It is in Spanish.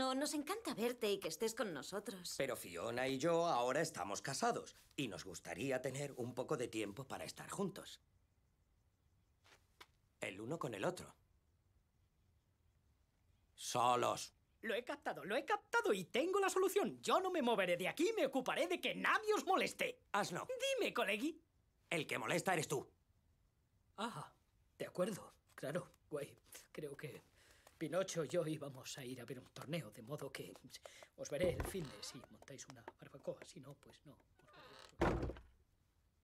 No, nos encanta verte y que estés con nosotros. Pero Fiona y yo ahora estamos casados y nos gustaría tener un poco de tiempo para estar juntos. El uno con el otro. Solos. Lo he captado, lo he captado y tengo la solución. Yo no me moveré de aquí y me ocuparé de que nadie os moleste. Hazlo. Dime, colegui. El que molesta eres tú. Ajá, ah, de acuerdo. Claro, güey Creo que Pinocho y yo íbamos a ir a ver un torneo, de modo que os veré el fin de si montáis una barbacoa, si no, pues no.